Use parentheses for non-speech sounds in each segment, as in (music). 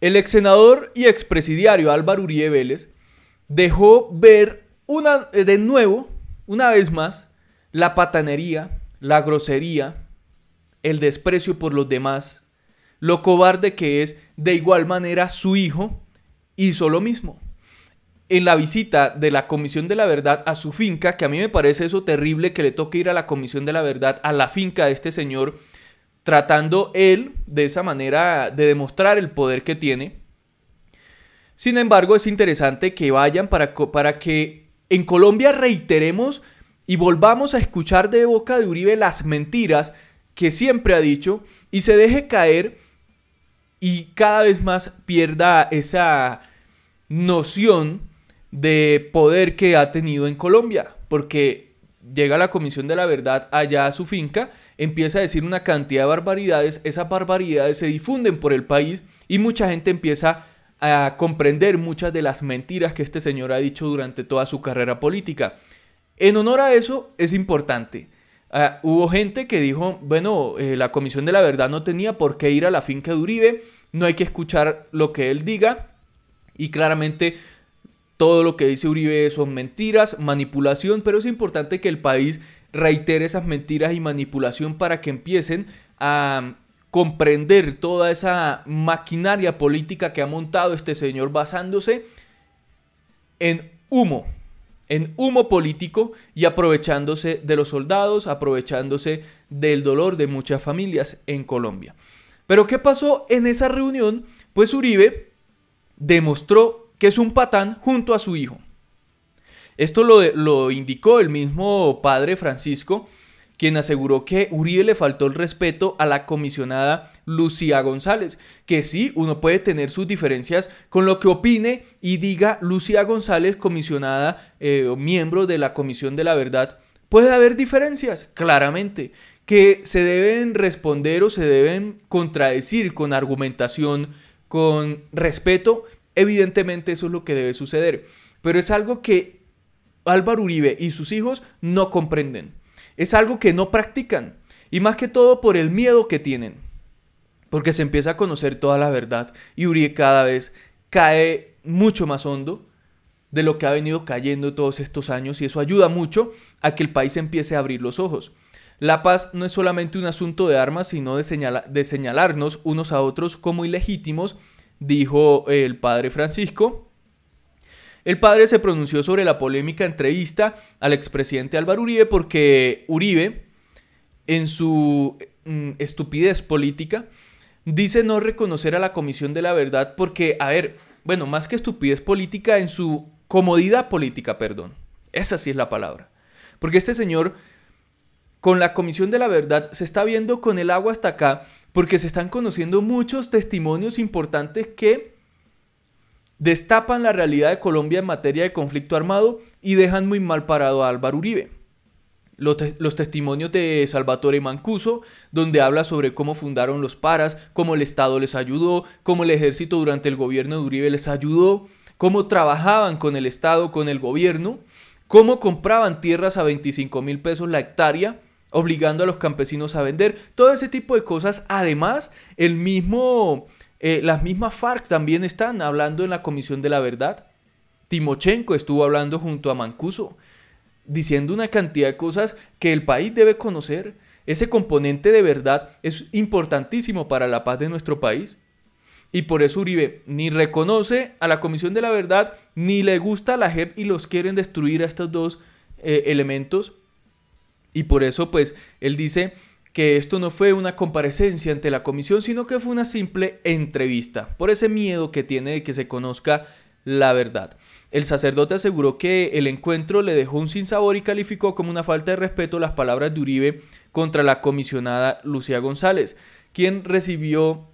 El ex senador y expresidiario Álvaro Uribe Vélez dejó ver una, eh, de nuevo, una vez más, la patanería, la grosería, el desprecio por los demás, lo cobarde que es, de igual manera su hijo hizo lo mismo. En la visita de la Comisión de la Verdad a su finca, que a mí me parece eso terrible que le toque ir a la Comisión de la Verdad, a la finca de este señor, tratando él de esa manera de demostrar el poder que tiene. Sin embargo, es interesante que vayan para, para que en Colombia reiteremos y volvamos a escuchar de boca de Uribe las mentiras que siempre ha dicho y se deje caer y cada vez más pierda esa noción de poder que ha tenido en Colombia, porque llega la Comisión de la Verdad allá a su finca empieza a decir una cantidad de barbaridades, esas barbaridades se difunden por el país y mucha gente empieza a comprender muchas de las mentiras que este señor ha dicho durante toda su carrera política. En honor a eso es importante. Ah, hubo gente que dijo, bueno, eh, la Comisión de la Verdad no tenía por qué ir a la finca de Uribe, no hay que escuchar lo que él diga y claramente todo lo que dice Uribe son mentiras, manipulación, pero es importante que el país reitere esas mentiras y manipulación para que empiecen a comprender toda esa maquinaria política que ha montado este señor basándose en humo, en humo político y aprovechándose de los soldados, aprovechándose del dolor de muchas familias en Colombia. Pero ¿qué pasó en esa reunión? Pues Uribe demostró que es un patán junto a su hijo. Esto lo, indicó el mismo padre Francisco, quien aseguró que Uribe le faltó el respeto a la comisionada Lucía González, que sí, uno puede tener sus diferencias con lo que opine y diga Lucía González, comisionada eh, o miembro de la Comisión de la Verdad. Puede haber diferencias, claramente, que se deben responder o se deben contradecir con argumentación, con respeto. Evidentemente eso es lo que debe suceder. Pero es algo que Álvaro Uribe y sus hijos no comprenden. Es algo que no practican y más que todo por el miedo que tienen. Porque se empieza a conocer toda la verdad y Uribe cada vez cae mucho más hondo de lo que ha venido cayendo todos estos años y eso ayuda mucho a que el país empiece a abrir los ojos. La paz no es solamente un asunto de armas, sino de, de señalarnos unos a otros como ilegítimos, dijo el padre Francisco, el padre se pronunció sobre la polémica entrevista al expresidente Álvaro Uribe porque Uribe, en su mm, estupidez política, dice no reconocer a la Comisión de la Verdad porque, a ver, bueno, más que estupidez política, en su comodidad política, perdón. Esa sí es la palabra. Porque este señor, con la Comisión de la Verdad, se está viendo con el agua hasta acá porque se están conociendo muchos testimonios importantes que destapan la realidad de Colombia en materia de conflicto armado y dejan muy mal parado a Álvaro Uribe. Los, testimonios de Salvatore Mancuso, donde habla sobre cómo fundaron los paras, cómo el Estado les ayudó, cómo el ejército durante el gobierno de Uribe les ayudó, cómo trabajaban con el Estado, con el gobierno, cómo compraban tierras a 25 mil pesos la hectárea, obligando a los campesinos a vender, todo ese tipo de cosas. Además, el mismo eh, las mismas FARC también están hablando en la Comisión de la Verdad. Timochenko estuvo hablando junto a Mancuso, diciendo una cantidad de cosas que el país debe conocer. Ese componente de verdad es importantísimo para la paz de nuestro país. Y por eso Uribe ni reconoce a la Comisión de la Verdad, ni le gusta a la JEP y los quieren destruir a estos dos eh, elementos. Y por eso, pues, él dice que esto no fue una comparecencia ante la comisión, sino que fue una simple entrevista, por ese miedo que tiene de que se conozca la verdad. El sacerdote aseguró que el encuentro le dejó un sinsabor y calificó como una falta de respeto las palabras de Uribe contra la comisionada Lucía González, quien recibió,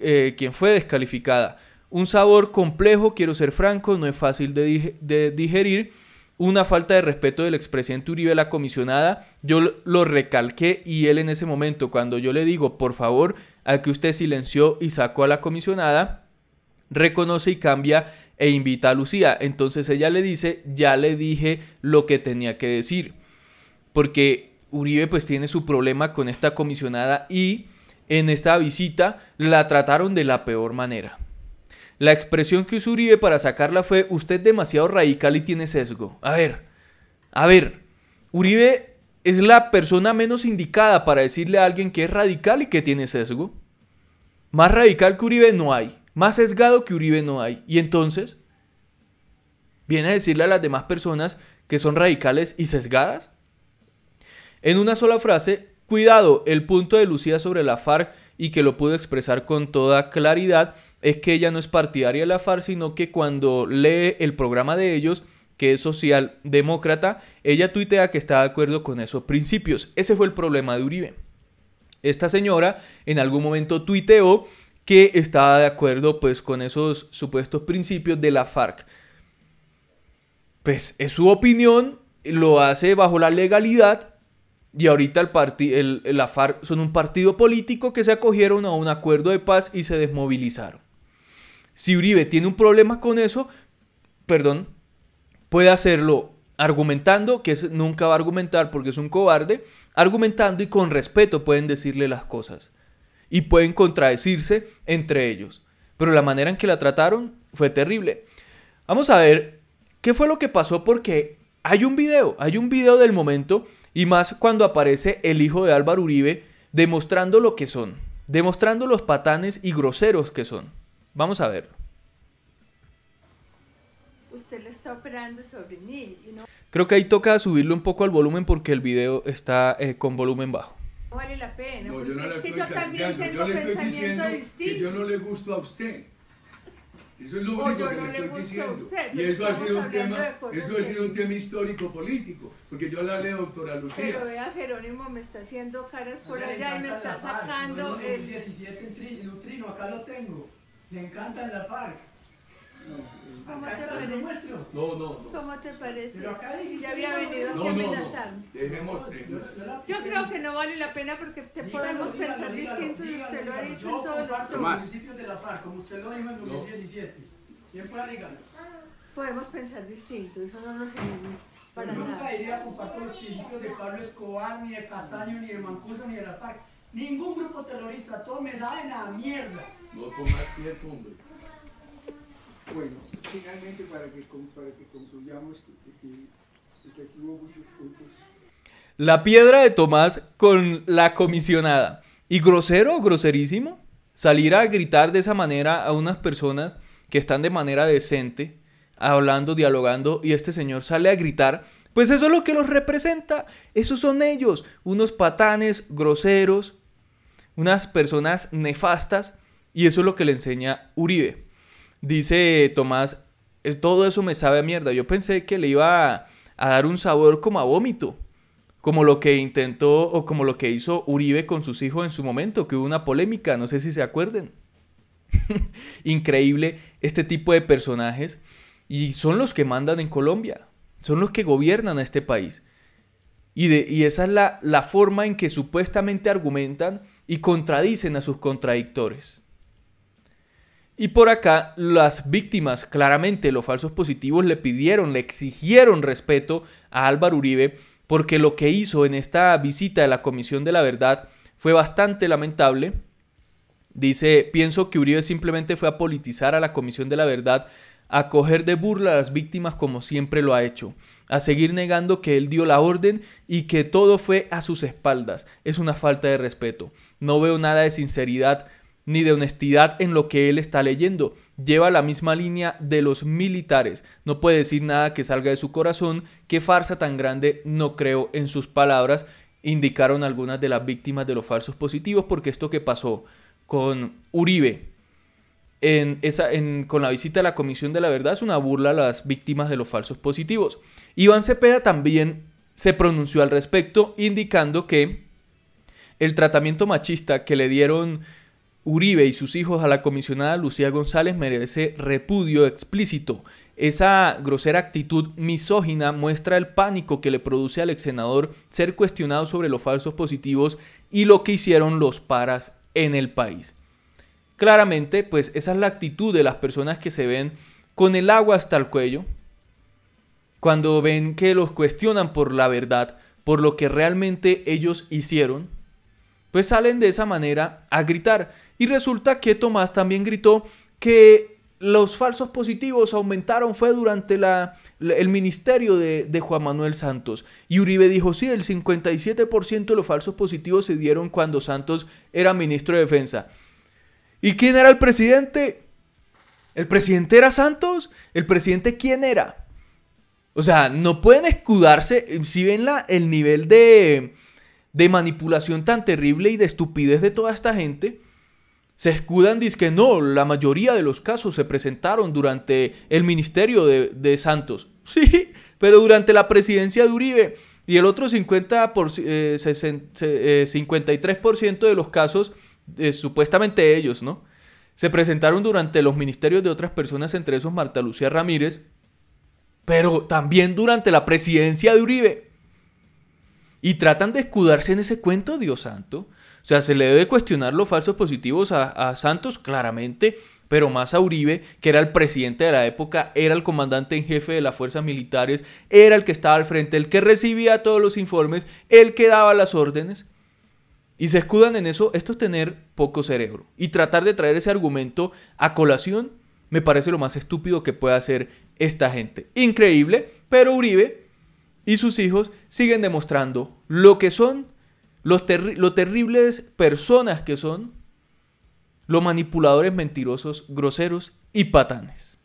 eh, quien fue descalificada. Un sabor complejo, quiero ser franco, no es fácil de digerir una falta de respeto del expresidente Uribe la comisionada. Yo lo recalqué y él en ese momento, cuando yo le digo, por favor, a que usted silenció y sacó a la comisionada, reconoce y cambia e invita a Lucía. Entonces ella le dice, ya le dije lo que tenía que decir. Porque Uribe pues tiene su problema con esta comisionada y en esta visita la trataron de la peor manera. La expresión que usó Uribe para sacarla fue usted demasiado radical y tiene sesgo. A ver, a ver, Uribe es la persona menos indicada para decirle a alguien que es radical y que tiene sesgo. Más radical que Uribe no hay, más sesgado que Uribe no hay. Y entonces, viene a decirle a las demás personas que son radicales y sesgadas. En una sola frase, cuidado, el punto de Lucía sobre la FARC y que lo pudo expresar con toda claridad es que ella no es partidaria de la FARC, sino que cuando lee el programa de ellos, que es socialdemócrata, ella tuitea que está de acuerdo con esos principios. Ese fue el problema de Uribe. Esta señora en algún momento tuiteó que estaba de acuerdo pues con esos supuestos principios de la FARC. Pues es su opinión, lo hace bajo la legalidad y ahorita el, la FARC son un partido político que se acogieron a un acuerdo de paz y se desmovilizaron. Si Uribe tiene un problema con eso, perdón, puede hacerlo argumentando, que es, nunca va a argumentar porque es un cobarde, argumentando y con respeto pueden decirle las cosas. Y pueden contradecirse entre ellos. Pero la manera en que la trataron fue terrible. Vamos a ver qué fue lo que pasó porque hay un video, hay un video del momento y más cuando aparece el hijo de Álvaro Uribe demostrando lo que son, demostrando los patanes y groseros que son. Vamos a ver. Usted lo está operando sobre mí. Creo que ahí toca subirlo un poco al volumen porque el video está eh, con volumen bajo. No vale la pena. No, yo no le yo yo le estoy diciendo que yo no le gusto a usted. Eso es lo único que no le estoy diciendo. Usted, y eso ha, sido un tema, eso ha sido un tema histórico político, porque yo la leo, doctora Lucía. Pero vea, Jerónimo me está haciendo caras por allá y me está sacando el 17 el... acá lo tengo. Me en la FARC. Eh, ¿Cómo te parece? No, no, no. ¿Cómo te parece? Pero acá ya había venido no, amenazarme. No, dejemos, eh, Yo creo que no vale la pena porque te podemos pensar distinto y usted lo ha dicho en todos los los municipios de la FARC, como usted lo dijo en 2017. ¿Quién pueda Podemos pensar distinto, eso no nos sirve Para Yo nunca iría a compartir los principios de Pablo Escobar, ni de Castaño, ni de Mancuso, ni de la FARC. Ningún grupo terrorista mierda. No Bueno, finalmente para que, La piedra de Tomás con la comisionada. Y grosero, groserísimo, salir a gritar de esa manera a unas personas que están de manera decente, hablando, dialogando, y este señor sale a gritar pues eso es lo que los representa. Esos son ellos, unos patanes groseros, unas personas nefastas y eso es lo que le enseña Uribe. Dice Tomás, todo eso me sabe a mierda. Yo pensé que le iba a, dar un sabor como a vómito, como lo que intentó o como lo que hizo Uribe con sus hijos en su momento, que hubo una polémica, no sé si se acuerden. (laughs) Increíble este tipo de personajes y son los que mandan en Colombia, son los que gobiernan a este país. Y, de, esa es la, la forma en que supuestamente argumentan y contradicen a sus contradictores. Y por acá, las víctimas, claramente los falsos positivos, le pidieron, le exigieron respeto a Álvaro Uribe porque lo que hizo en esta visita de la Comisión de la Verdad fue bastante lamentable. Dice, pienso que Uribe simplemente fue a politizar a la Comisión de la Verdad a coger de burla a las víctimas como siempre lo ha hecho, a seguir negando que él dio la orden y que todo fue a sus espaldas. Es una falta de respeto. No veo nada de sinceridad ni de honestidad en lo que él está leyendo. Lleva la misma línea de los militares. No puede decir nada que salga de su corazón. Qué farsa tan grande, no creo en sus palabras, indicaron algunas de las víctimas de los falsos positivos, porque esto que pasó con Uribe esa, con la visita a la Comisión de la Verdad es una burla a las víctimas de los falsos positivos. Iván Cepeda también se pronunció al respecto, indicando que el tratamiento machista que le dieron Uribe y sus hijos a la comisionada Lucía González merece repudio explícito. Esa grosera actitud misógina muestra el pánico que le produce al ex senador ser cuestionado sobre los falsos positivos y lo que hicieron los paras en el país. Claramente, pues esa es la actitud de las personas que se ven con el agua hasta el cuello, cuando ven que los cuestionan por la verdad, por lo que realmente ellos hicieron, pues salen de esa manera a gritar. Y resulta que Tomás también gritó que los falsos positivos aumentaron fue durante la, el ministerio de, de, Juan Manuel Santos. Y Uribe dijo, sí, el 57% de los falsos positivos se dieron cuando Santos era ministro de Defensa. ¿Y quién era el presidente? ¿El presidente era Santos? ¿El presidente quién era? O sea, no pueden escudarse. Si ven la, el nivel de, de manipulación tan terrible y de estupidez de toda esta gente, se escudan que no, la mayoría de los casos se presentaron durante el ministerio de, Santos. (laughs) Sí, pero durante la presidencia de Uribe. Y el otro 50 por, 53% eh, eh, de los casos eh, supuestamente ellos, ¿no? Se presentaron durante los ministerios de otras personas, entre esos Marta Lucía Ramírez, pero también durante la presidencia de Uribe. Y tratan de escudarse en ese cuento, Dios santo. O sea, se le debe cuestionar los falsos positivos a, a Santos, claramente, pero más a Uribe, que era el presidente de la época, era el comandante en jefe de las fuerzas militares, era el que estaba al frente, el que recibía todos los informes, el que daba las órdenes. Y se escudan en eso, esto es tener poco cerebro. Y tratar de traer ese argumento a colación me parece lo más estúpido que puede hacer esta gente. Increíble, pero Uribe y sus hijos siguen demostrando lo que son, los lo terribles personas que son, los manipuladores mentirosos, groseros y patanes.